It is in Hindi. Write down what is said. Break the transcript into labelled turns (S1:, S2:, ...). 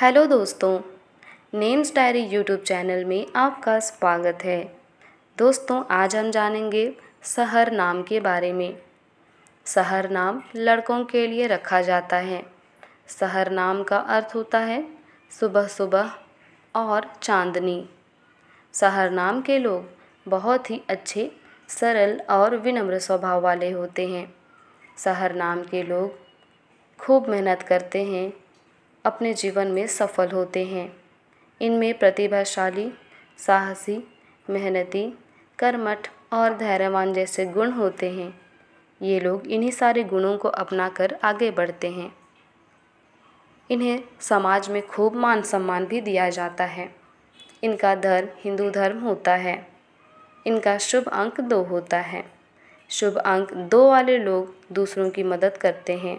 S1: हेलो दोस्तों नेम्स डायरी यूट्यूब चैनल में आपका स्वागत है दोस्तों आज हम जानेंगे शहर नाम के बारे में शहर नाम लड़कों के लिए रखा जाता है शहर नाम का अर्थ होता है सुबह सुबह और चांदनी शहर नाम के लोग बहुत ही अच्छे सरल और विनम्र स्वभाव वाले होते हैं शहर नाम के लोग खूब मेहनत करते हैं अपने जीवन में सफल होते हैं इनमें प्रतिभाशाली साहसी मेहनती कर्मठ और धैर्यवान जैसे गुण होते हैं ये लोग इन्हीं सारे गुणों को अपनाकर आगे बढ़ते हैं इन्हें समाज में खूब मान सम्मान भी दिया जाता है इनका धर्म हिंदू धर्म होता है इनका शुभ अंक दो होता है शुभ अंक दो वाले लोग दूसरों की मदद करते हैं